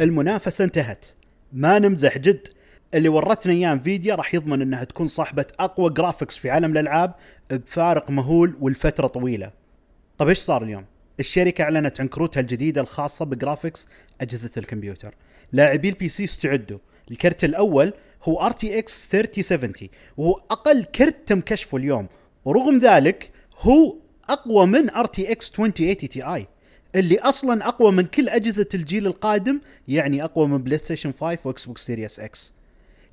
المنافسه انتهت ما نمزح جد اللي ورتنا اياه انفيديا راح يضمن انها تكون صاحبه اقوى جرافكس في عالم الالعاب بفارق مهول ولفتره طويله. طيب ايش صار اليوم؟ الشركه اعلنت عن كروتها الجديده الخاصه بجرافكس اجهزه الكمبيوتر. لاعبي البي سي استعدوا، الكرت الاول هو ار تي اكس 3070 وهو اقل كرت تم كشفه اليوم ورغم ذلك هو اقوى من ار تي اكس 2080 تي اي. اللي اصلا اقوى من كل اجهزه الجيل القادم يعني اقوى من بلاي ستيشن 5 واكس بوكس سيريس اكس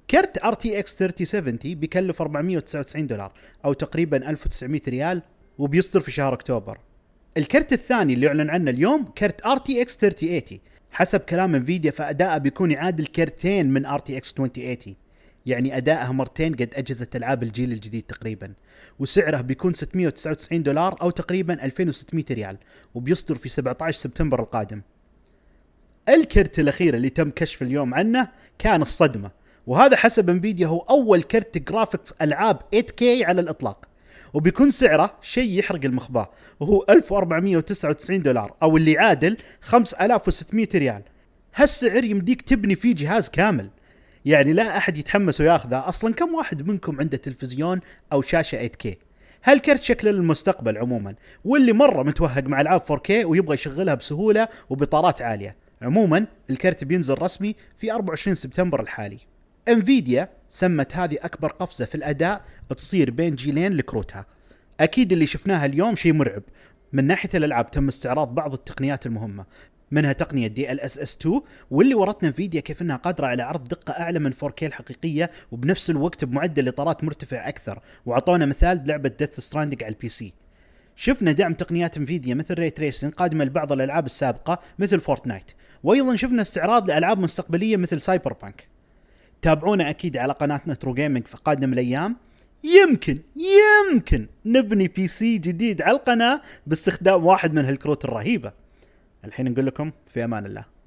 كرت ار تي اكس 3070 بيكلف 499 دولار او تقريبا 1900 ريال وبيصدر في شهر اكتوبر الكرت الثاني اللي اعلن عنه اليوم كرت ار تي اكس 3080 حسب كلام انفيديا فاداءه بيكون يعادل كرتين من ار تي اكس 2080 يعني ادائها مرتين قد اجهزه العاب الجيل الجديد تقريبا وسعره بيكون 699 دولار او تقريبا 2600 ريال وبيصدر في 17 سبتمبر القادم الكرت الاخير اللي تم كشف اليوم عنه كان الصدمه وهذا حسب انفيديا هو اول كرت جرافيكس العاب 8K على الاطلاق وبيكون سعره شيء يحرق المخباه وهو 1499 دولار او اللي يعادل 5600 ريال هالسعر يمديك تبني فيه جهاز كامل يعني لا احد يتحمس وياخذه اصلا كم واحد منكم عنده تلفزيون او شاشه 8K هالكرت شكله للمستقبل عموما واللي مره متوهق مع العاب 4K ويبغى يشغلها بسهوله وبطارات عاليه عموما الكرت بينزل رسمي في 24 سبتمبر الحالي انفيديا سمت هذه اكبر قفزه في الاداء تصير بين جيلين لكروتها اكيد اللي شفناها اليوم شيء مرعب من ناحيه الالعاب تم استعراض بعض التقنيات المهمه منها تقنية دي ال اس اس 2 واللي ورتنا انفيديا كيف انها قادرة على عرض دقة اعلى من 4K الحقيقية وبنفس الوقت بمعدل اطارات مرتفع اكثر وعطونا مثال بلعبة ديث Stranding على البي سي شفنا دعم تقنيات انفيديا مثل ريت تريسنج قادمة لبعض الالعاب السابقة مثل فورتنايت وايضا شفنا استعراض لالعاب مستقبلية مثل سايبر بانك تابعونا اكيد على قناتنا ترو جيمنج في قادم الايام يمكن يمكن نبني بي سي جديد على القناه باستخدام واحد من هالكروت الرهيبه الحين نقول لكم في امان الله